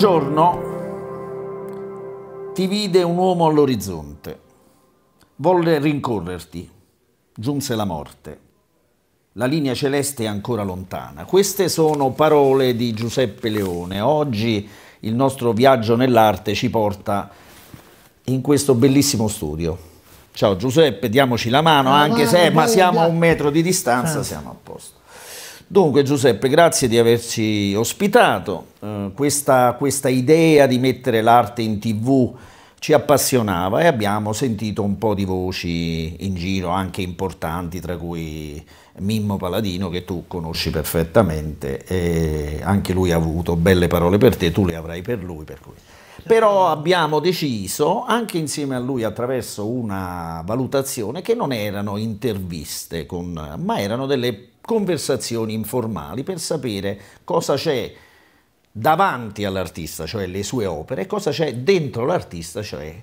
giorno ti vide un uomo all'orizzonte, volle rincorrerti, giunse la morte. La linea celeste è ancora lontana. Queste sono parole di Giuseppe Leone. Oggi il nostro viaggio nell'arte ci porta in questo bellissimo studio. Ciao Giuseppe, diamoci la mano, anche se ma siamo a un metro di distanza, siamo a posto. Dunque Giuseppe, grazie di averci ospitato. Eh, questa, questa, idea di mettere l'arte in tv ci appassionava e abbiamo sentito un po' di voci in giro anche importanti, tra cui Mimmo Paladino che tu conosci perfettamente e anche lui ha avuto belle parole per te, tu le avrai per lui. Per cui. Però abbiamo deciso, anche insieme a lui attraverso una valutazione, che non erano interviste, con, ma erano delle conversazioni informali per sapere cosa c'è davanti all'artista, cioè le sue opere, e cosa c'è dentro l'artista, cioè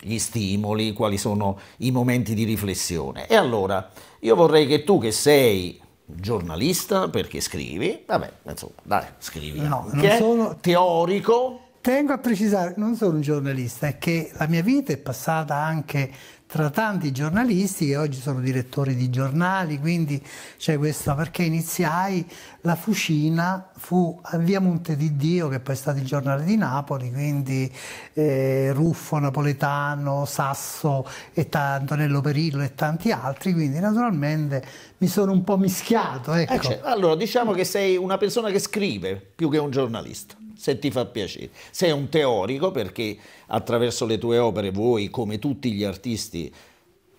gli stimoli, quali sono i momenti di riflessione. E allora io vorrei che tu che sei giornalista perché scrivi, vabbè, insomma, dai, scrivi no, anche, sono... teorico. Tengo a precisare, non sono un giornalista, è che la mia vita è passata anche tra tanti giornalisti che oggi sono direttori di giornali, quindi c'è questa perché iniziai la fucina fu a Via Monte di Dio che poi è stato il giornale di Napoli, quindi eh, Ruffo, Napoletano, Sasso e Antonello Perillo e tanti altri, quindi naturalmente mi sono un po' mischiato. Ecco. Eh, cioè, allora diciamo che sei una persona che scrive più che un giornalista se ti fa piacere. Sei un teorico perché attraverso le tue opere vuoi, come tutti gli artisti,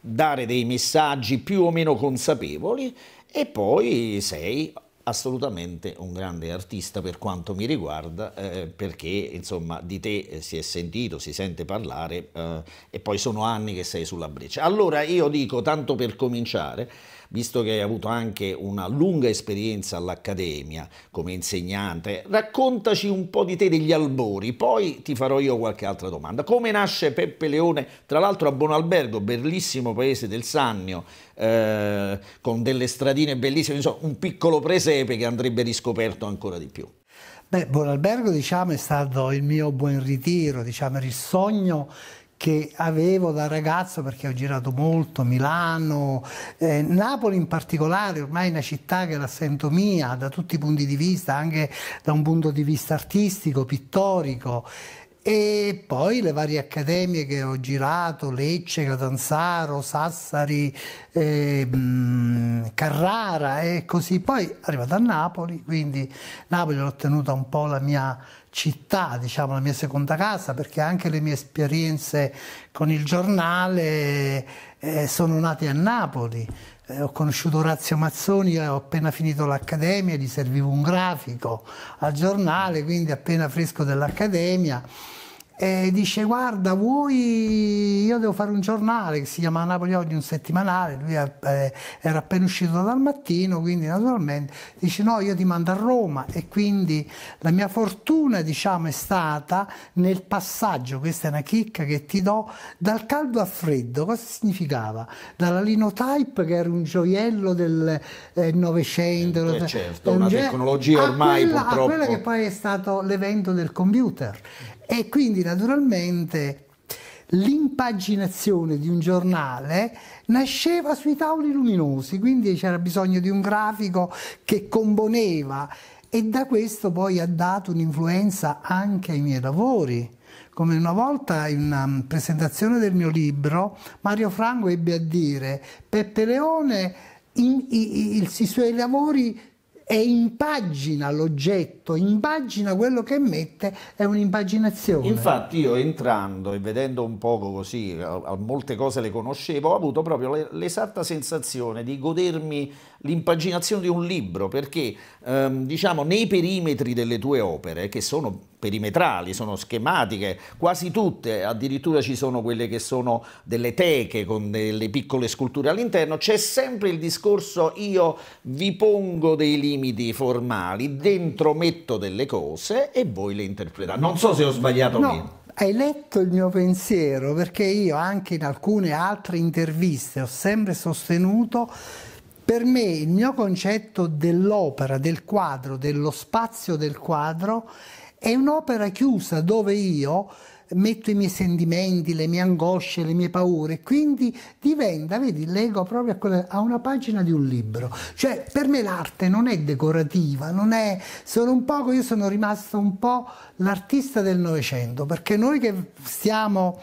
dare dei messaggi più o meno consapevoli e poi sei assolutamente un grande artista per quanto mi riguarda eh, perché insomma di te eh, si è sentito, si sente parlare eh, e poi sono anni che sei sulla breccia. Allora io dico tanto per cominciare visto che hai avuto anche una lunga esperienza all'Accademia come insegnante, raccontaci un po' di te degli albori, poi ti farò io qualche altra domanda. Come nasce Peppe Leone, tra l'altro a Bonalbergo, bellissimo paese del Sannio, eh, con delle stradine bellissime, insomma un piccolo presepe che andrebbe riscoperto ancora di più? Beh, Buon diciamo, è stato il mio buon ritiro, diciamo, era il sogno che avevo da ragazzo perché ho girato molto Milano, eh, Napoli in particolare, ormai è una città che la sento mia da tutti i punti di vista, anche da un punto di vista artistico, pittorico e poi le varie accademie che ho girato, Lecce, Catanzaro, Sassari, eh, Carrara e così. Poi arrivato a Napoli, quindi Napoli l'ho tenuta un po' la mia città, diciamo la mia seconda casa, perché anche le mie esperienze con il giornale eh, sono nate a Napoli eh, ho conosciuto Orazio Mazzoni, eh, ho appena finito l'accademia, gli servivo un grafico al giornale, quindi appena fresco dell'accademia e dice guarda vuoi io devo fare un giornale che si chiama Napoli Oggi un settimanale lui eh, era appena uscito dal mattino quindi naturalmente dice no io ti mando a Roma e quindi la mia fortuna diciamo è stata nel passaggio questa è una chicca che ti do dal caldo a freddo cosa significava? dalla Linotype che era un gioiello del eh, Novecento eh, eh certo, una tecnologia ah, ormai a ah, quella, purtroppo a quella che poi è stato l'evento del computer e quindi naturalmente l'impaginazione di un giornale nasceva sui tavoli luminosi, quindi c'era bisogno di un grafico che componeva e da questo poi ha dato un'influenza anche ai miei lavori. Come una volta in una um, presentazione del mio libro, Mario Franco ebbe a dire Peppe Leone in, i, i, i, i suoi lavori e impagina l'oggetto, impagina quello che mette, è un'impaginazione. Infatti io entrando e vedendo un poco così, a, a molte cose le conoscevo, ho avuto proprio l'esatta sensazione di godermi l'impaginazione di un libro, perché ehm, diciamo, nei perimetri delle tue opere, che sono perimetrali, sono schematiche, quasi tutte, addirittura ci sono quelle che sono delle teche con delle piccole sculture all'interno, c'è sempre il discorso io vi pongo dei limiti formali, dentro metto delle cose e voi le interpretate. Non so se ho sbagliato no. Meno. Hai letto il mio pensiero perché io anche in alcune altre interviste ho sempre sostenuto per me il mio concetto dell'opera, del quadro, dello spazio del quadro è un'opera chiusa dove io metto i miei sentimenti, le mie angosce, le mie paure, quindi diventa, vedi, leggo proprio a, quella, a, una pagina di un libro. Cioè, per me l'arte non è decorativa, non è, sono un poco, io sono rimasto un po' l'artista del Novecento, perché noi che siamo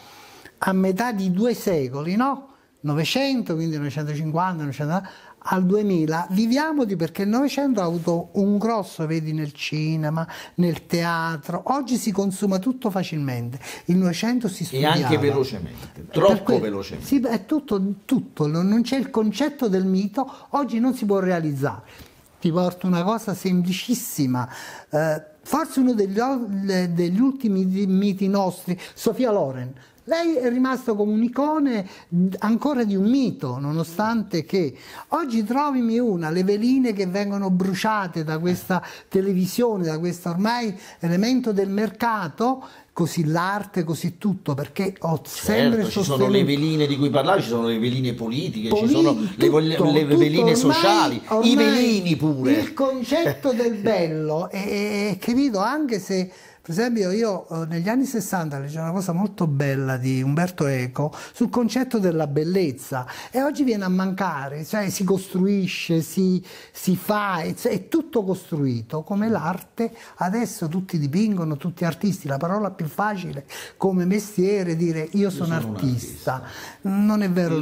a metà di due secoli, no? Novecento, quindi 950, 950, al 2000 viviamo di perché il Novecento ha avuto un grosso, vedi, nel cinema, nel teatro. Oggi si consuma tutto facilmente. Il Novecento si studiava. E anche velocemente, troppo cui, velocemente. Sì, è tutto, tutto, non c'è il concetto del mito, oggi non si può realizzare. Ti porto una cosa semplicissima. Eh, forse uno degli, degli ultimi miti nostri, Sofia Loren lei è rimasto come un'icone ancora di un mito, nonostante che oggi trovimi una, le veline che vengono bruciate da questa televisione, da questo ormai elemento del mercato così l'arte, così tutto, perché ho sempre certo, ci sono le veline di cui parlavi, ci sono le veline politiche, Politi, ci sono tutto, le, le veline ormai, sociali, ormai i velini pure. Il concetto del bello è, è, è, capito, anche se per esempio io eh, negli anni 60 leggevo una cosa molto bella di Umberto Eco sul concetto della bellezza e oggi viene a mancare, cioè si costruisce, si, si fa, è, tutto costruito come l'arte, adesso tutti dipingono, tutti artisti, la parola più facile come mestiere dire io, io sono, sono artista. artista. non è vero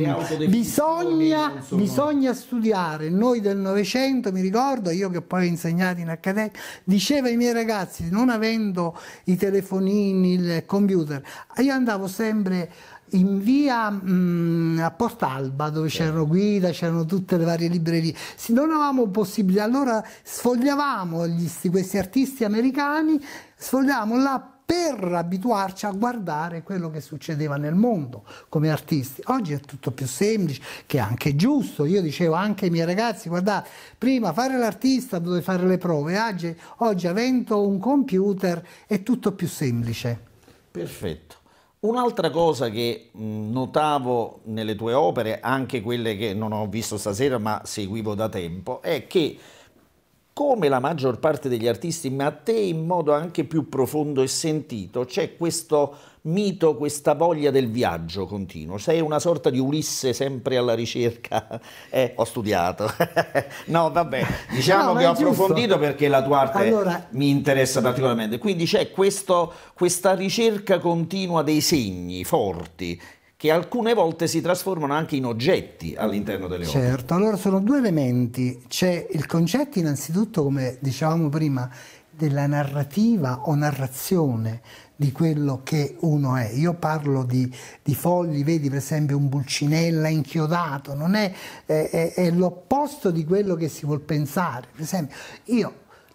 Bisogna, sono... bisogna studiare, noi del Novecento mi ricordo, io che poi ho insegnato in accademia, dicevo ai miei ragazzi non avendo i telefonini, il computer. Io andavo sempre in via mh, mm, a Portalba dove c'erano guida, c'erano tutte le varie librerie, non avevamo possibilità, allora sfogliavamo gli, questi artisti americani, sfogliavamo la per abituarci a guardare quello che succedeva nel mondo come artisti. Oggi è tutto più semplice, che è anche giusto. Io dicevo anche ai miei ragazzi, guardate, prima fare l'artista dove fare le prove, oggi, oggi avendo un computer è tutto più semplice. Perfetto. Un'altra cosa che notavo nelle tue opere, anche quelle che non ho visto stasera ma seguivo da tempo, è che come la maggior parte degli artisti, ma a te in modo anche più profondo e sentito, c'è questo mito, questa voglia del viaggio continuo. Sei una sorta di Ulisse sempre alla ricerca. Eh, ho studiato. no, vabbè, diciamo no, che ho giusto. approfondito perché la tua arte allora... mi interessa particolarmente. Quindi c'è questa ricerca continua dei segni forti che alcune volte si trasformano anche in oggetti all'interno delle opere. Certo, allora sono due elementi. C'è il concetto innanzitutto, come dicevamo prima, della narrativa o narrazione di quello che uno è. Io parlo di, di fogli, vedi per esempio un bulcinella inchiodato, non è, è, è l'opposto di quello che si vuol pensare. Per esempio, io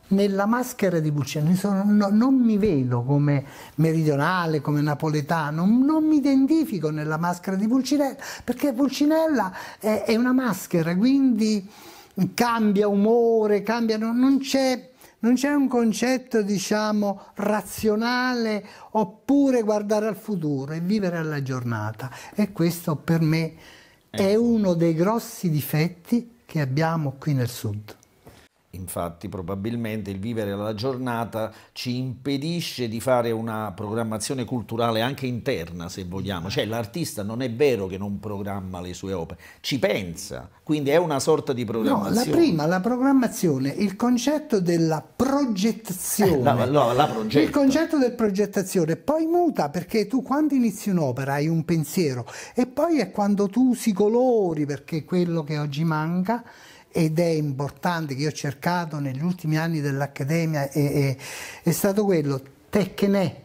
nella maschera di Bucciano, Insomma, no, non mi vedo come meridionale, come napoletano, non mi identifico nella maschera di Pulcinella, perché Pulcinella è, è una maschera, quindi cambia umore, cambia, non c'è non c'è un concetto, diciamo, razionale oppure guardare al futuro e vivere alla giornata. E questo per me è ecco. uno dei grossi difetti che abbiamo qui nel sud. Infatti probabilmente il vivere la giornata ci impedisce di fare una programmazione culturale anche interna se vogliamo, cioè l'artista non è vero che non programma le sue opere, ci pensa, quindi è una sorta di programmazione. No, la prima, la programmazione, il concetto della progettazione. Eh, la, la, la progetta. Il concetto del progettazione poi muta perché tu quando inizi un'opera hai un pensiero e poi è quando tu si colori perché quello che oggi manca ed è importante che io ho cercato negli ultimi anni dell'Accademia è, è, è stato quello, tecne,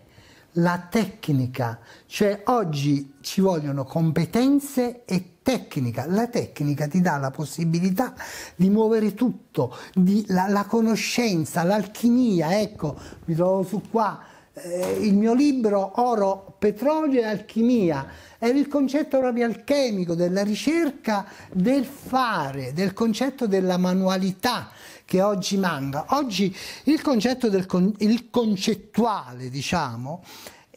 la tecnica, cioè oggi ci vogliono competenze e tecnica, la tecnica ti dà la possibilità di muovere tutto, di, la, la conoscenza, l'alchimia, ecco, mi trovo su qua, eh, il mio libro Oro, Petrolio e Alchimia, era il concetto proprio alchemico della ricerca del fare, del concetto della manualità che oggi manca. Oggi il concetto del con il concettuale, diciamo,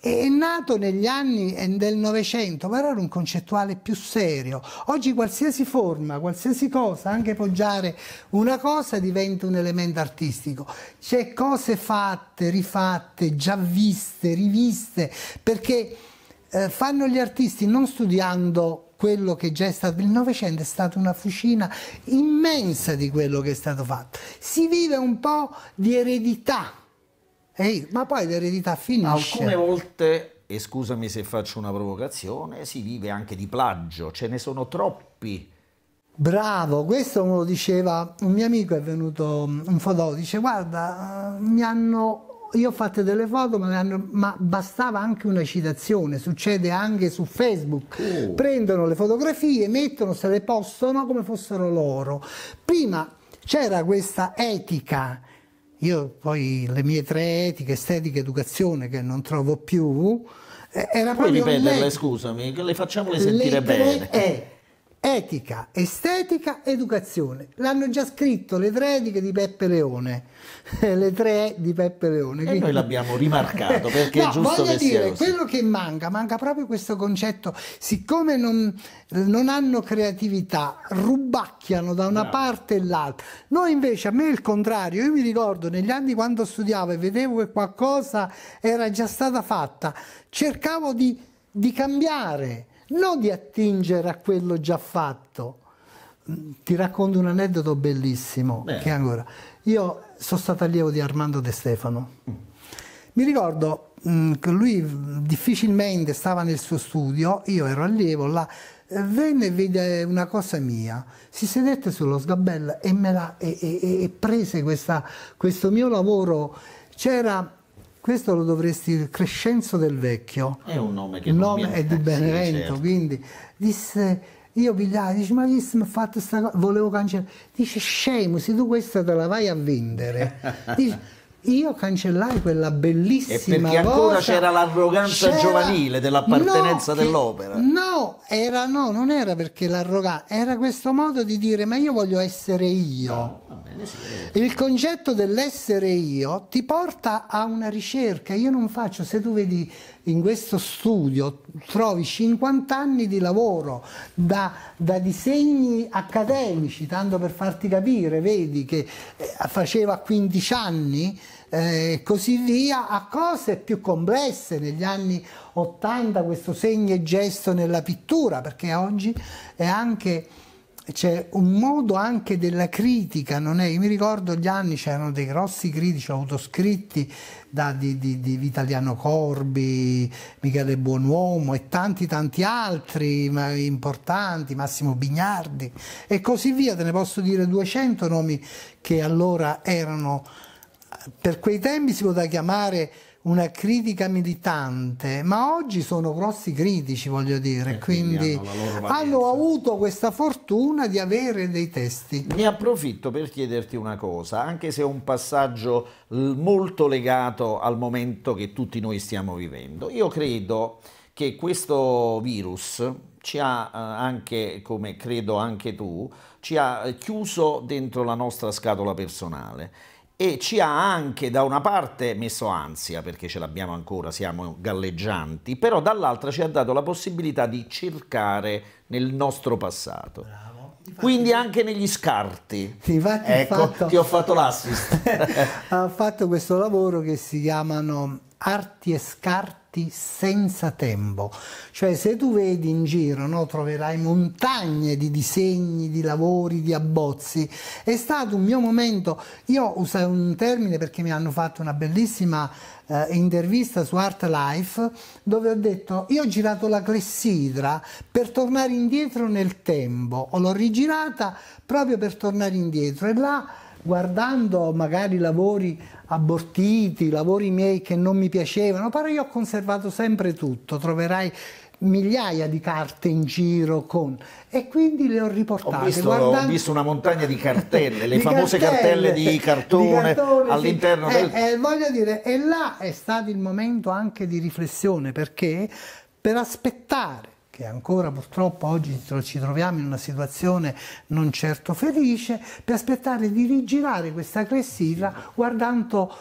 è nato negli anni eh, del Novecento, però era un concettuale più serio. Oggi qualsiasi forma, qualsiasi cosa, anche poggiare una cosa diventa un elemento artistico. C'è cose fatte, rifatte, già viste, riviste, perché eh, fanno gli artisti non studiando quello che già è stato. Il Novecento è stata una fucina immensa di quello che è stato fatto. Si vive un po' di eredità e, ma poi l'eredità finisce. Alcune volte e scusami se faccio una provocazione, si vive anche di plagio, ce ne sono troppi. Bravo, questo me lo diceva un mio amico, è venuto mm, un fotografo, dice guarda, eh, mi hanno, io ho fatto delle foto, ma, hanno, ma bastava anche una citazione, succede anche su Facebook, oh. prendono le fotografie, mettono, se le postano come fossero loro. Prima c'era questa etica, io poi le mie tre etiche, estetica, educazione che non trovo più, eh, era Puoi ripeterle, lei, scusami, le facciamo le sentire bene. E Etica, estetica, educazione. L'hanno già scritto le tre etiche di Peppe Leone. le tre di Peppe Leone. E quindi... noi l'abbiamo rimarcato perché no, è giusto voglio dire, quello che manca, manca proprio questo concetto. Siccome non, non hanno creatività, rubacchiano da una no. parte e l'altra. Noi invece, a me il contrario, io mi ricordo negli anni quando studiavo e vedevo che qualcosa era già stata fatta, cercavo di, di cambiare non di attingere a quello già fatto. Mm, ti racconto un aneddoto bellissimo. Beh. Che ancora. Io sono stato allievo di Armando De Stefano. Mm. Mi ricordo mh, mm, che lui difficilmente stava nel suo studio, io ero allievo là, eh, venne e vide una cosa mia, si sedette sullo sgabello e, me la, e, e, e prese questa, questo mio lavoro. C'era questo lo dovresti Crescenzo del Vecchio. È un nome che il nome è di Benevento, certo. quindi disse io pigliai, dice ma visto mi ha fatto questa cosa, volevo cancellare. Dice scemo, se tu questa te la vai a vendere. Dice io cancellai quella bellissima e perché ancora voce, c'era l'arroganza c'era... giovanile dell'appartenenza no, dell'opera che... no, era, no, non era perché l'arroganza era questo modo di dire ma io voglio essere io ah, eh. il concetto dell'essere io ti porta a una ricerca io non faccio, se tu vedi in questo studio trovi 50 anni di lavoro da, da disegni accademici tanto per farti capire vedi che eh, faceva 15 anni eh, così via, a cose più complesse. Negli anni 80 questo segno e gesto nella pittura, perché oggi è anche c'è un modo anche della critica, non è? Io mi ricordo gli anni c'erano dei grossi critici autoscritti da, di, di, di, Vitaliano Corbi, Michele Buonuomo e tanti tanti altri importanti, Massimo Bignardi e così via, te ne posso dire 200 nomi che allora erano per quei tempi si poteva chiamare una critica militante, ma oggi sono grossi critici, voglio dire, eh, quindi, hanno, hanno, avuto questa fortuna di avere dei testi. Ne approfitto per chiederti una cosa, anche se è un passaggio molto legato al momento che tutti noi stiamo vivendo. Io credo che questo virus ci ha eh, anche, come credo anche tu, ci ha eh, chiuso dentro la nostra scatola personale e ci ha anche da una parte messo ansia perché ce l'abbiamo ancora, siamo galleggianti, però dall'altra ci ha dato la possibilità di cercare nel nostro passato. Infatti, Quindi anche negli scarti. Infatti ecco, fatto, ti ho fatto l'assist. ha fatto questo lavoro che si chiamano arti e scarti senza tempo. Cioè se tu vedi in giro no, troverai montagne di disegni, di lavori, di abbozzi. È stato un mio momento, io uso un termine perché mi hanno fatto una bellissima eh, intervista su Art Life dove ho detto io ho girato la clessidra per tornare indietro nel tempo, o l'ho rigirata proprio per tornare indietro e là guardando magari lavori abortiti, lavori miei che non mi piacevano, però io ho conservato sempre tutto, troverai migliaia di carte in giro con e quindi le ho riportate. Ho visto, guardando... ho visto una montagna di cartelle, le di famose cartelle, cartelle, di cartone, di cartone all'interno sì. Eh, del... Eh, eh, voglio dire, e là è stato il momento anche di riflessione perché per aspettare che ancora purtroppo oggi ci troviamo in una situazione non certo felice, per aspettare di rigirare questa classifica guardando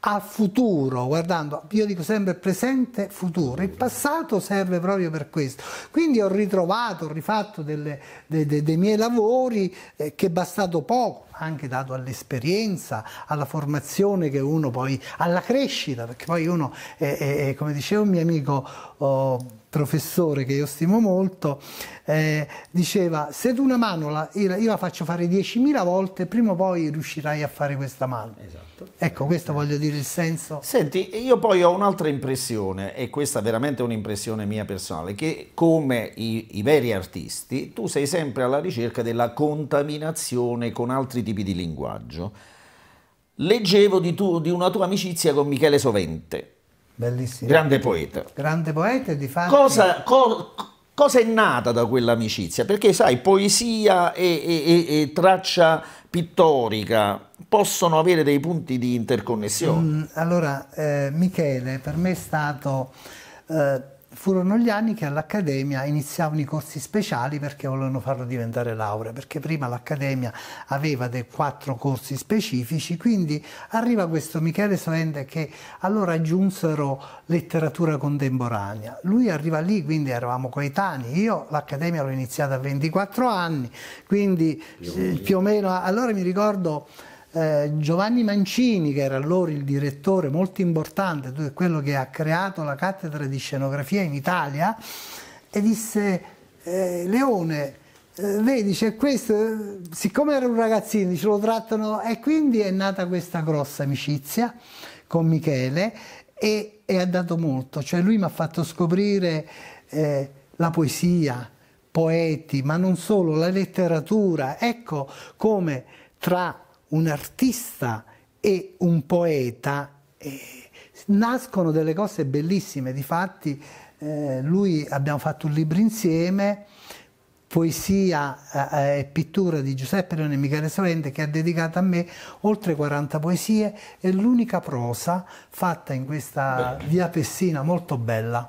al futuro, guardando, io dico sempre presente, futuro, il passato serve proprio per questo. Quindi ho ritrovato, ho rifatto delle, de, de, dei miei lavori eh, che è bastato poco, anche dato all'esperienza, alla formazione che uno poi, alla crescita, perché poi uno, è, è, è, come diceva un mio amico... Oh, professore che io stimo molto, eh, diceva se tu una mano la, io la faccio fare 10.000 volte, prima o poi riuscirai a fare questa mano. Esatto. Ecco, questo esatto. voglio dire il senso. Senti, io poi ho un'altra impressione, e questa è veramente un'impressione mia personale, che come i, i veri artisti tu sei sempre alla ricerca della contaminazione con altri tipi di linguaggio. Leggevo di, tu, di una tua amicizia con Michele Sovente Bellissimo. Grande poeta. Grande poeta di fatto... Cosa, co, cosa, è nata da quell'amicizia? Perché sai, poesia e, e, e, traccia pittorica possono avere dei punti di interconnessione. Mm, allora, eh, Michele per me è stato... Eh, furono gli anni che all'Accademia iniziavano i corsi speciali perché volevano farlo diventare laurea, perché prima l'Accademia aveva dei quattro corsi specifici, quindi arriva questo Michele Soende che allora aggiunsero letteratura contemporanea. Lui arriva lì, quindi eravamo coetanei, io l'Accademia l'ho iniziata a 24 anni, quindi eh, più o meno, allora mi ricordo eh, Giovanni Mancini, che era allora il direttore molto importante, quello che ha creato la cattedra di scenografia in Italia, e disse eh, Leone, eh, vedi c'è questo, eh, siccome era un ragazzino, ce lo trattano e quindi è nata questa grossa amicizia con Michele e, e ha dato molto, cioè lui mi ha fatto scoprire eh, la poesia, poeti, ma non solo, la letteratura, ecco come tra un artista e un poeta eh, nascono delle cose bellissime, difatti eh, lui abbiamo fatto un libro insieme, poesia eh, eh, e eh, pittura di Giuseppe Leone e Michele Sorrente che ha dedicato a me oltre 40 poesie e l'unica prosa fatta in questa Bene. via Pessina molto bella.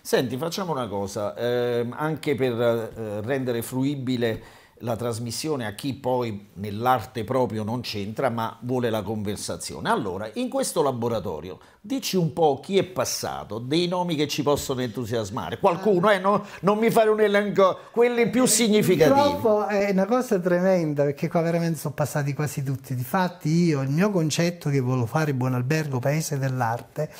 Senti, facciamo una cosa, eh, anche per eh, rendere fruibile la trasmissione a chi poi nell'arte proprio non c'entra ma vuole la conversazione. Allora, in questo laboratorio, dici un po' chi è passato, dei nomi che ci possono entusiasmare. Qualcuno, eh, no, non mi fare un elenco, quelli più eh, significativi. Purtroppo è una cosa tremenda perché qua veramente sono passati quasi tutti. Difatti io, il mio concetto che volevo fare Buonalbergo, paese dell'arte,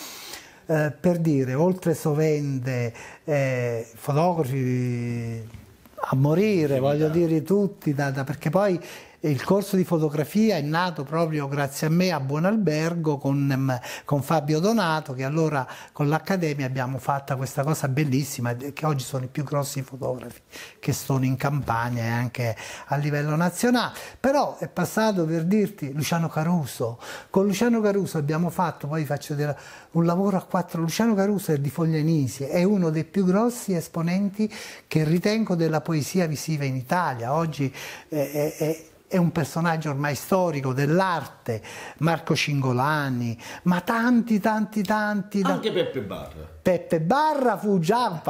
eh, per dire, oltre sovente, eh, fotografi a morire, voglio dire tutti, da, da, perché poi il corso di fotografia è nato proprio grazie a me a Buonalbergo con, mm, con Fabio Donato che allora con l'Accademia abbiamo fatto questa cosa bellissima che oggi sono i più grossi fotografi che sono in campagna e anche a livello nazionale. Però è passato per dirti Luciano Caruso, con Luciano Caruso abbiamo fatto, poi faccio vedere un lavoro a quattro, Luciano Caruso è di Foglianisi, è uno dei più grossi esponenti che ritengo della poesia visiva in Italia, oggi è, è, è è un personaggio ormai storico dell'arte, Marco Cingolani, ma tanti, tanti, tanti. Anche da... Peppe Barra. Peppe Barra fu già,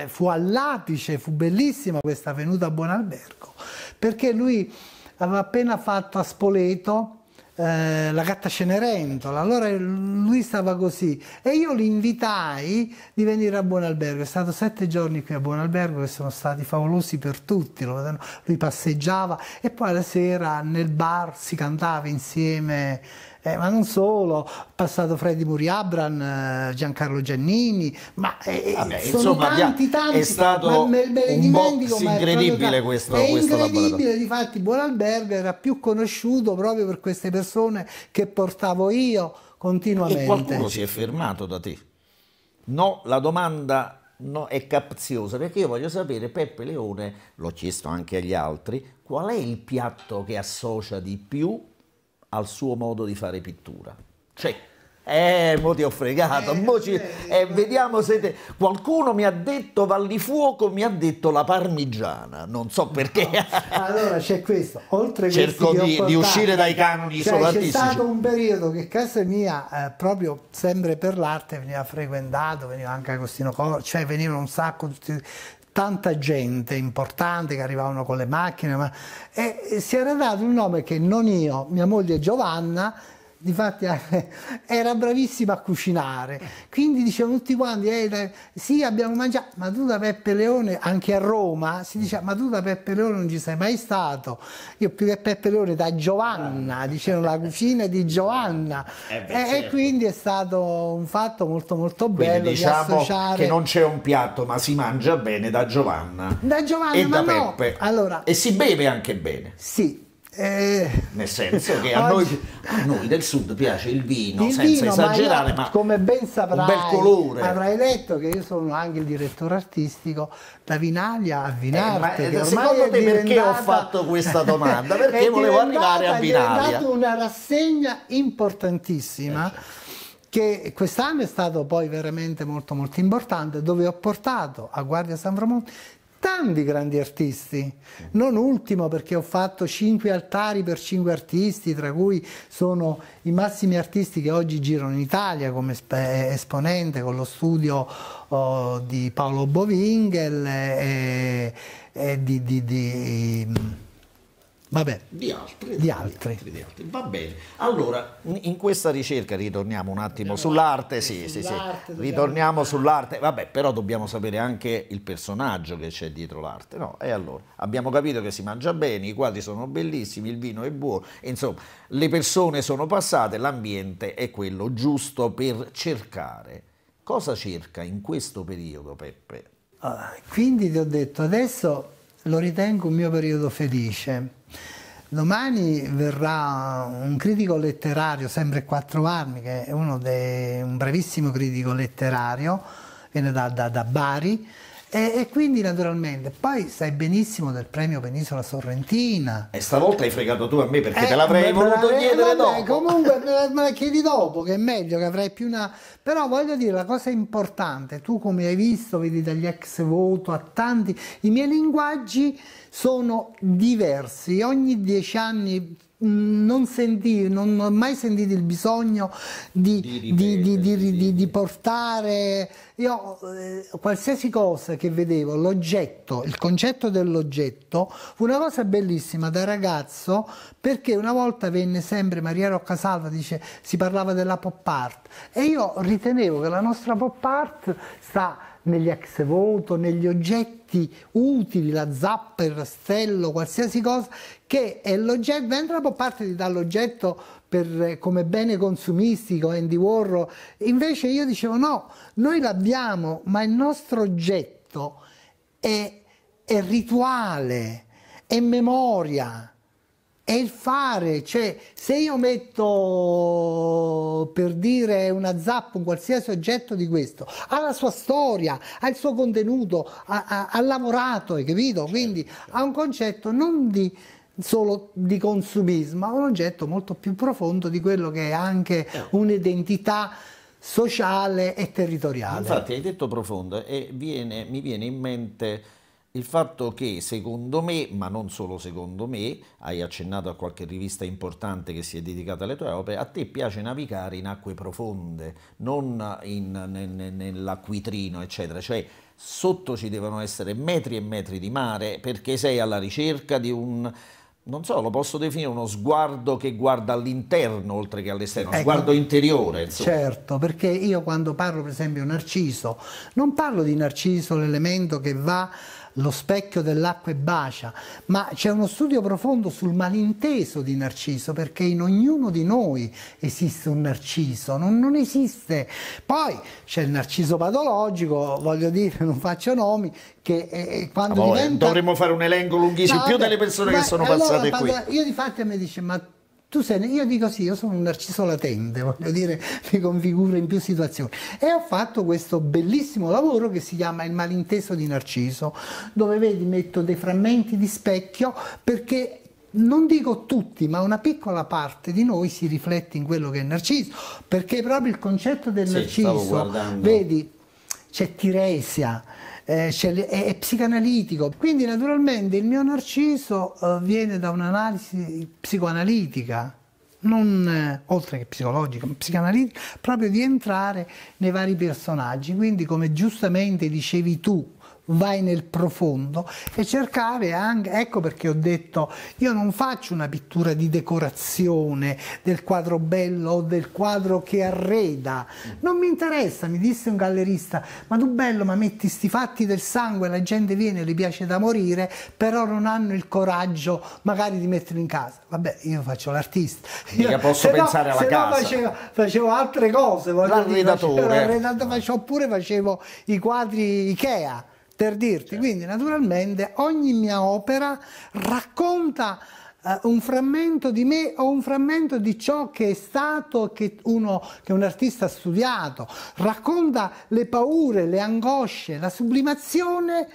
eh, fu all'apice, fu bellissima questa venuta a Buon Albergo, perché lui aveva appena fatto a Spoleto eh, la gatta Cenerentola, allora lui stava così e io li invitai di venire a Buon Albergo. è stato sette giorni qui a Buon Albergo che sono stati favolosi per tutti, lui passeggiava e poi la sera nel bar si cantava insieme eh, ma non solo, passato Freddy Muriabran, eh, Giancarlo Giannini, ma eh, eh Vabbè, insomma, tanti, tanti, è stato me, me un dimentico, ma è questo, è questo incredibile, difatti Buonalberga era più conosciuto proprio per queste persone che portavo io continuamente. E qualcuno si è fermato da te? No, la domanda no, è capziosa perché io voglio sapere, Peppe Leone, l'ho chiesto anche agli altri, qual è il piatto che associa di più al suo modo di fare pittura. Cioè, eh, mo ti ho fregato, eh, mo ci, eh, vediamo se te... Qualcuno mi ha detto Vallifuoco, mi ha detto la parmigiana, non so perché. No. Allora c'è questo, oltre che... Cerco di, portato, di, uscire dai canoni cioè, solartistici. C'è stato un periodo che casa mia, eh, proprio sempre per l'arte, veniva frequentato, veniva anche Agostino Coro, cioè venivano un sacco tutti tanta gente importante che arrivavano con le macchine ma, e, eh, e si era dato un nome che non io, mia moglie Giovanna difatti eh, era bravissima a cucinare, quindi dicevano tutti quanti, eh, sì abbiamo mangiato, ma tu da Peppe Leone, anche a Roma, si diceva, ma tu da Peppe Leone non ci sei mai stato, io più che Peppe Leone da Giovanna, ah. dicevano la cucina di Giovanna, eh beh, e, certo. e, quindi è stato un fatto molto molto bello quindi, diciamo di associare... che non c'è un piatto, ma si mangia bene da Giovanna, da Giovanna e da no. Peppe, allora, e si beve anche bene. Sì, eh, Nel senso che a, oggi, noi, a, noi, del sud piace il vino, il senza vino, esagerare, ma, io, ma, come ben saprai, bel colore. avrai letto che io sono anche il direttore artistico da Vinaglia a Vinarte. Eh, eh secondo te perché ho fatto questa domanda? Perché volevo arrivare a Vinaglia? È stata una rassegna importantissima. Eh, certo. che quest'anno è stato poi veramente molto molto importante, dove ho portato a Guardia San Fromonte tanti grandi artisti, non ultimo perché ho fatto cinque altari per cinque artisti, tra cui sono i massimi artisti che oggi girano in Italia come eh, esponente con lo studio oh, di Paolo Bovingel e, eh, e eh, di, di, di Vabbè, di altri, di, altri. altri, di altri. Va bene. Allora, in questa ricerca ritorniamo un attimo sull'arte, sì, sull sì, sì. Ritorniamo sull'arte. Vabbè, però dobbiamo sapere anche il personaggio che c'è dietro l'arte, no? E allora, abbiamo capito che si mangia bene, i quadri sono bellissimi, il vino è buono, insomma, le persone sono passate, l'ambiente è quello giusto per cercare. Cosa cerca in questo periodo Peppe? Allora, ah, quindi ti ho detto, adesso lo ritengo un mio periodo felice Domani verrà un critico letterario, sempre Quattro Armi, che è de, un bravissimo critico letterario, viene da, da, da Bari, e, e, quindi naturalmente, poi sai benissimo del premio Penisola Sorrentina. E stavolta hai fregato tu a me perché eh, te l'avrei voluto la chiedere vabbè, dopo. Comunque eh, me la chiedi dopo, che è meglio, che avrai più una... Però voglio dire, la cosa importante, tu come hai visto, vedi dagli ex voto a tanti, i miei linguaggi sono diversi, ogni dieci anni non, sentì, non ho mai sentito il bisogno di, di, di, di portare io eh, qualsiasi cosa che vedevo, l'oggetto, il concetto dell'oggetto, fu una cosa bellissima da ragazzo perché una volta venne sempre Maria Roccasalva, dice, si parlava della pop art e io ritenevo che la nostra pop art sta negli ex voto, negli oggetti utili, la zappa, il rastello, qualsiasi cosa, che è l'oggetto, vendono proprio parte dall'oggetto per, eh, come bene consumistico, Andy Warhol. Invece io dicevo no, noi l'abbiamo, ma il nostro oggetto è, è rituale, è memoria, è il fare, cioè se io metto per dire una zappa, un qualsiasi oggetto di questo, ha la sua storia, ha il suo contenuto, ha, ha, ha lavorato, hai capito? Quindi ha un concetto non di solo di consumismo, ma un oggetto molto più profondo di quello che è anche eh. un'identità sociale e territoriale. Infatti hai detto profondo e viene, mi viene in mente il fatto che secondo me, ma non solo secondo me, hai accennato a qualche rivista importante che si è dedicata alle tue opere, a te piace navigare in acque profonde, non nell'acquitrino, eccetera. Cioè, sotto ci devono essere metri e metri di mare perché sei alla ricerca di un non so, lo posso definire uno sguardo che guarda all'interno oltre che all'esterno, ecco, sguardo interiore. Insomma. Certo, perché io quando parlo per esempio di Narciso, non parlo di Narciso l'elemento che va lo specchio dell'acqua e bacia, ma c'è uno studio profondo sul malinteso di narciso, perché in ognuno di noi esiste un narciso, non, non esiste. Poi c'è il narciso patologico, voglio dire, non faccio nomi, che eh, eh quando ah, diventa... Dovremmo fare un elenco lunghissimo, no, più delle persone ma, che sono allora, passate qui. Io di fatto mi dice, ma tu sei, io dico sì, io sono un narciso latente, voglio dire, mi configuro in più situazioni. E ho fatto questo bellissimo lavoro che si chiama Il malinteso di Narciso, dove vedi metto dei frammenti di specchio perché non dico tutti, ma una piccola parte di noi si riflette in quello che è narciso, perché proprio il concetto del sì, narciso, vedi, c'è Tiresia, eh, c'è, è, è, psicanalitico. Quindi naturalmente il mio narciso eh, viene da un'analisi psicoanalitica, non eh, oltre che psicologica, ma psicanalitica, proprio di entrare nei vari personaggi. Quindi come giustamente dicevi tu, vai nel profondo e cercare anche, ecco perché ho detto, io non faccio una pittura di decorazione del quadro bello o del quadro che arreda, non mi interessa, mi disse un gallerista, ma tu bello, ma metti sti fatti del sangue, la gente viene, le piace da morire, però non hanno il coraggio magari di metterli in casa. Vabbè, io faccio l'artista. Io posso pensare no, alla casa. No facevo, facevo, altre cose, voglio facevo, facevo, oppure facevo i quadri Ikea per dirti. Certo. Quindi naturalmente ogni mia opera racconta Uh, un frammento di me o un frammento di ciò che è stato che, uno, che un artista ha studiato, racconta le paure, le angosce, la sublimazione.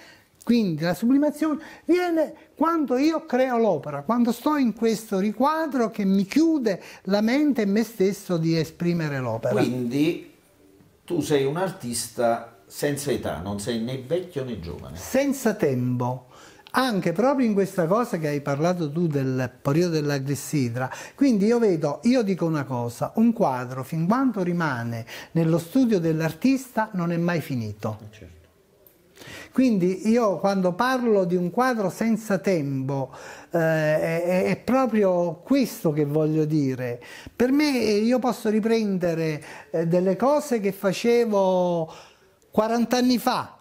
Quindi la sublimazione viene quando io creo l'opera, quando sto in questo riquadro che mi chiude la mente e me stesso di esprimere l'opera. Quindi tu sei un artista senza età, non sei né vecchio né giovane. Senza tempo, anche proprio in questa cosa che hai parlato tu del periodo della clessidra. Quindi io vedo, io dico una cosa, un quadro fin quanto rimane nello studio dell'artista non è mai finito. Eh, certo. Quindi io quando parlo di un quadro senza tempo eh, è, è, proprio questo che voglio dire. Per me eh, io posso riprendere eh, delle cose che facevo 40 anni fa,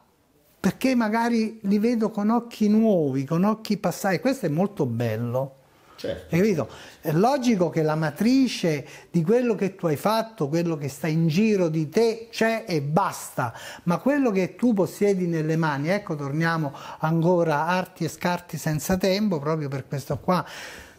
perché magari li vedo con occhi nuovi, con occhi passati. Questo è molto bello. Certo. È logico che la matrice di quello che tu hai fatto, quello che sta in giro di te c'è e basta, ma quello che tu possiedi nelle mani, ecco torniamo ancora arti e scarti senza tempo, proprio per questo qua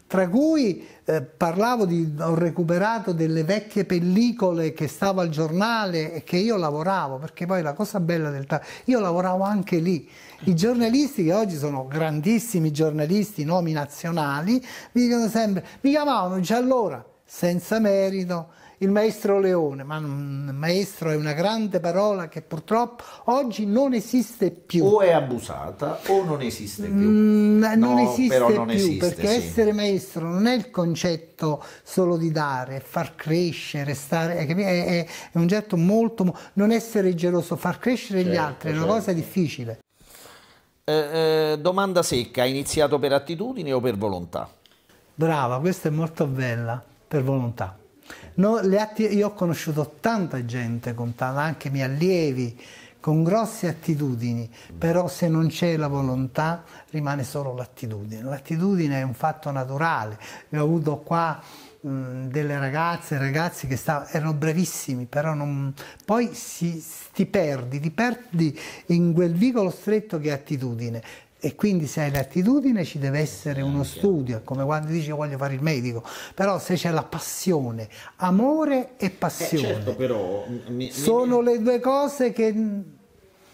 tra cui eh, parlavo di, ho recuperato delle vecchie pellicole che stavo al giornale e che io lavoravo, perché poi la cosa bella del TAR, io lavoravo anche lì. I giornalisti che oggi sono grandissimi giornalisti, nomi nazionali, mi dicono sempre, mi chiamavano già allora, senza merito, il maestro Leone, ma maestro è una grande parola che purtroppo oggi non esiste più. O è abusata o non esiste più. Mm, no, non esiste non più, esiste, perché sì. essere maestro non è il concetto solo di dare, far crescere, stare, è, è, è un getto molto... non essere geloso, far crescere certo, gli altri è una cosa certo. difficile. Eh, eh, domanda secca, hai iniziato per attitudine o per volontà? Brava, questa è molto bella, per volontà. No, atti- io ho conosciuto tanta gente con talento, anche miei allievi, con grosse attitudini, però se non c'è la volontà rimane solo l'attitudine. L'attitudine è un fatto naturale. Io ho avuto qua delle ragazze, e ragazzi che stav- erano brevissimi, però non... poi si, ti perdi, ti perdi in quel vicolo stretto che è attitudine e quindi se hai l'attitudine ci deve essere uno studio, come quando dici voglio fare il medico, però se c'è la passione, amore e passione, eh certo, però, mi, sono mi... le due cose che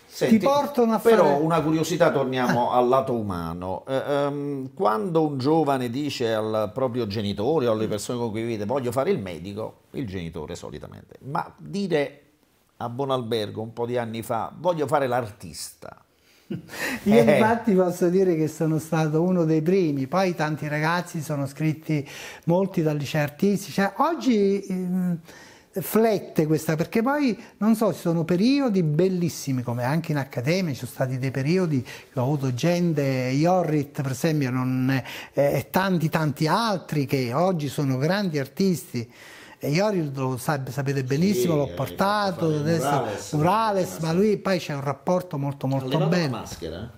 Senti, ti portano a fare... Però una curiosità, torniamo ah. al lato umano. Eh, ehm, quando un giovane dice al proprio genitore o alle persone con cui vive voglio fare il medico, il genitore solitamente, ma dire a Buon Albergo un po' di anni fa voglio fare l'artista, Io eh. infatti posso dire che sono stato uno dei primi, poi tanti ragazzi sono scritti, molti dal liceo artistico. Cioè, oggi mh, ehm, flette questa, perché poi non so, ci sono periodi bellissimi, come anche in accademia ci sono stati dei periodi, ho avuto gente, Jorrit per esempio, non, eh, e tanti tanti altri che oggi sono grandi artisti e Iori lo sapete benissimo, sì, l'ho portato, Urales, Urales ma lui poi c'è un rapporto molto molto Allevò bello. La maschera?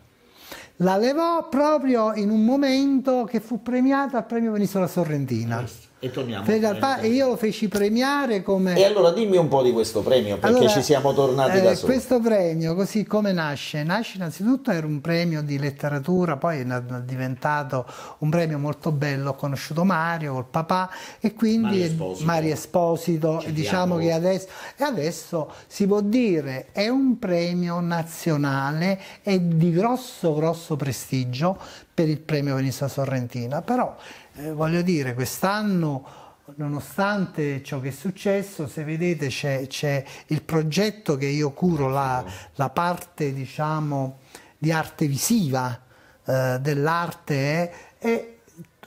La levò proprio in un momento che fu premiata al premio Venezuela Sorrentina. Questo e torniamo. Fegalpà, e eh, io lo feci premiare come... E allora dimmi un po' di questo premio, perché allora, ci siamo tornati eh, da soli. Questo premio, così come nasce? Nasce innanzitutto era un premio di letteratura, poi è diventato un premio molto bello, ho conosciuto Mario col papà e quindi Mario Esposito, Mario Esposito diciamo che adesso, e adesso si può dire è un premio nazionale e di grosso grosso prestigio per il premio Venezia Sorrentina, però eh, voglio dire, quest'anno nonostante ciò che è successo, se vedete c'è, il progetto che io curo la, la parte diciamo, di arte visiva eh, dell'arte eh, e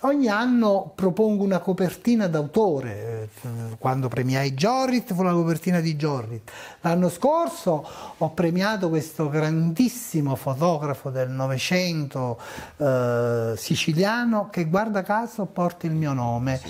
ogni anno propongo una copertina d'autore, quando premiai Jorrit fu la copertina di Jorrit. L'anno scorso ho premiato questo grandissimo fotografo del Novecento eh, siciliano che guarda caso porta il mio nome, sì,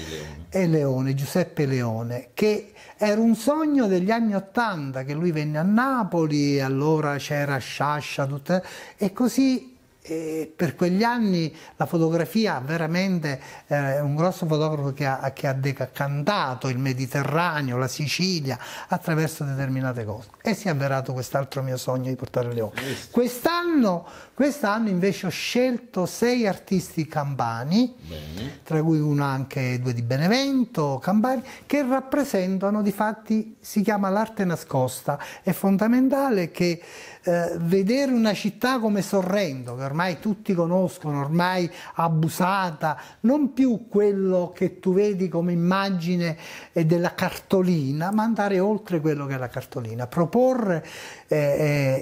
Leone. Leone, Giuseppe Leone, che era un sogno degli anni Ottanta che lui venne a Napoli, allora c'era Sciascia tutte, e così e per quegli anni la fotografia veramente eh, un grosso fotografo che ha, che ha decantato il Mediterraneo, la Sicilia attraverso determinate cose e si è avverato quest'altro mio sogno di portare le opere. Quest'anno, quest'anno invece ho scelto sei artisti campani, Bene. tra cui uno anche due di Benevento, campani, che rappresentano di fatti, si chiama l'arte nascosta, è fondamentale che eh, vedere una città come Sorrento, che ormai ormai tutti conoscono, ormai abusata, non più quello che tu vedi come immagine eh, della cartolina, ma andare oltre quello che è la cartolina, proporre eh,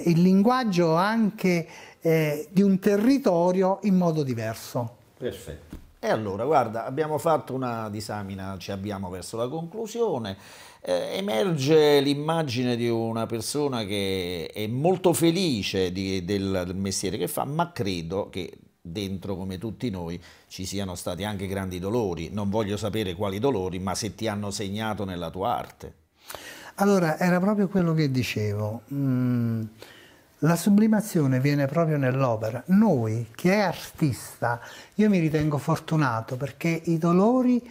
eh, il linguaggio anche eh, di un territorio in modo diverso. Perfetto. E allora, guarda, abbiamo fatto una disamina, ci abbiamo verso la conclusione eh, emerge l'immagine di una persona che è molto felice di, del, del mestiere che fa, ma credo che dentro come tutti noi ci siano stati anche grandi dolori, non voglio sapere quali dolori, ma se ti hanno segnato nella tua arte. Allora, era proprio quello che dicevo. Mm, la sublimazione viene proprio nell'opera. Noi, che è artista, io mi ritengo fortunato perché i dolori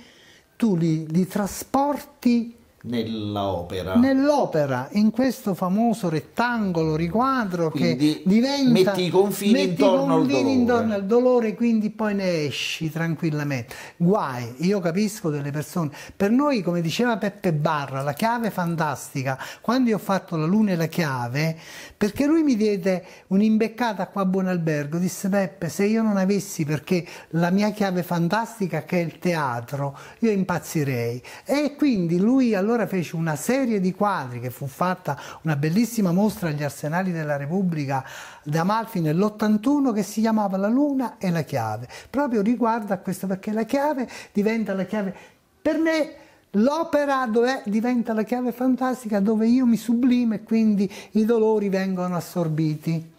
tu li, li trasporti Nell'opera. Nell'opera, in questo famoso rettangolo riquadro quindi che diventa... Metti i confini, metti intorno, i confini al intorno al dolore. quindi poi ne esci tranquillamente. Guai, io capisco delle persone. Per noi, come diceva Peppe Barra, la chiave fantastica, quando io ho fatto la luna e la chiave, perché lui mi diede un'imbeccata qua a Buon Albergo, disse Peppe, se io non avessi perché la mia chiave fantastica che è il teatro, io impazzirei. E quindi lui allora allora fece una serie di quadri che fu fatta una bellissima mostra agli arsenali della Repubblica d'Amalfi nell'81 che si chiamava La Luna e la Chiave, proprio riguardo a questo perché la chiave diventa la chiave per me L'opera diventa la chiave fantastica dove io mi sublimo e quindi i dolori vengono assorbiti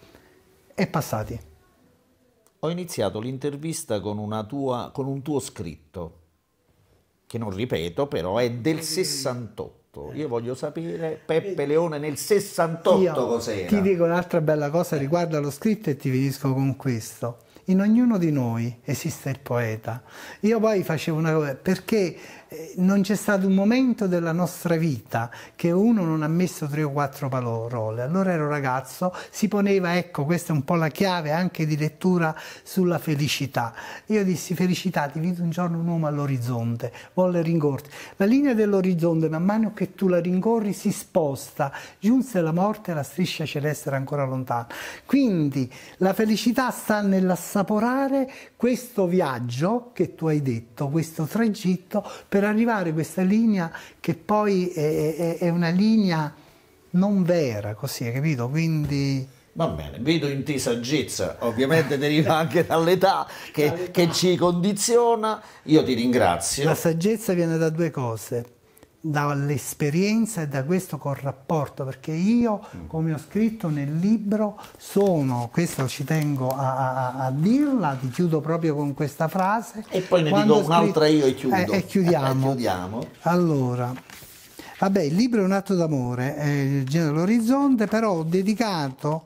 e passati. Ho iniziato l'intervista con, con un tuo scritto che non ripeto però, è del 68. Eh. Io voglio sapere Peppe Leone nel 68 cos'era. Ti dico un'altra bella cosa eh. riguardo allo scritto e ti finisco con questo. In ognuno di noi esiste il poeta. Io poi facevo una cosa perché eh, non c'è stato un momento della nostra vita che uno non ha messo tre o quattro parole. Allora ero ragazzo, si poneva, ecco, questa è un po' la chiave anche di lettura sulla felicità. Io dissi felicità, ti vedo un giorno un uomo all'orizzonte, volle ringorti. La linea dell'orizzonte, man mano che tu la rincorri, si sposta. Giunse la morte, la striscia celeste era ancora lontana. Quindi la felicità sta nell'assaporare questo viaggio che tu hai detto, questo tragitto, per per arrivare a questa linea che poi è, è, è una linea non vera, così, hai capito? Quindi... Va bene, vedo in te saggezza, ovviamente deriva anche dall'età che, che, ci condiziona. Io ti ringrazio. La saggezza viene da due cose dall'esperienza e da questo col rapporto, perché io, mm. come ho scritto nel libro, sono, questo ci tengo a, a, a dirla, ti chiudo proprio con questa frase. E poi ne dico un'altra io e chiudo. Eh, e chiudiamo. Eh, chiudiamo. Allora, vabbè, il libro è un atto d'amore, è il genere dell'orizzonte, però ho dedicato,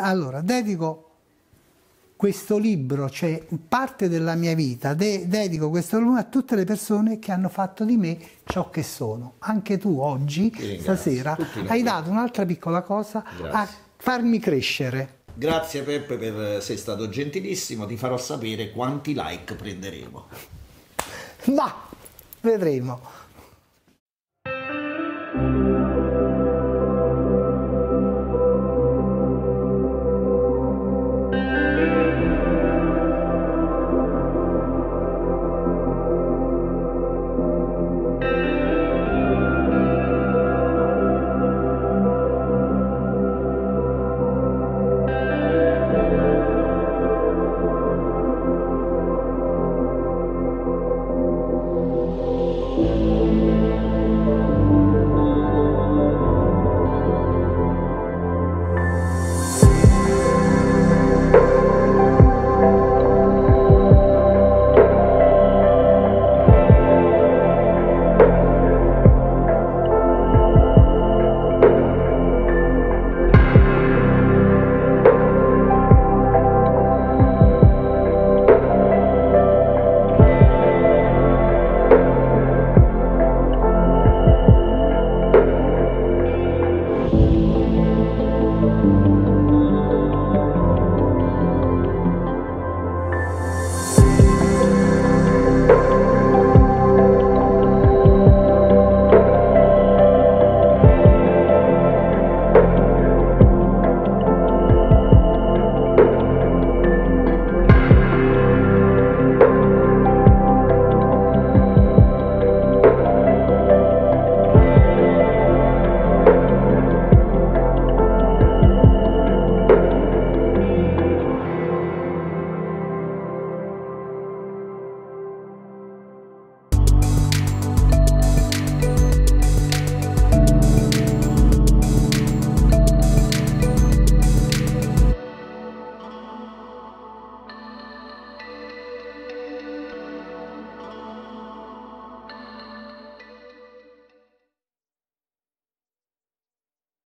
allora, dedico questo libro, cioè parte della mia vita, de dedico questo libro a tutte le persone che hanno fatto di me ciò che sono. Anche tu oggi, stasera, hai dato un'altra piccola cosa Grazie. a farmi crescere. Grazie Peppe, per, eh, sei stato gentilissimo, ti farò sapere quanti like prenderemo. Ma vedremo.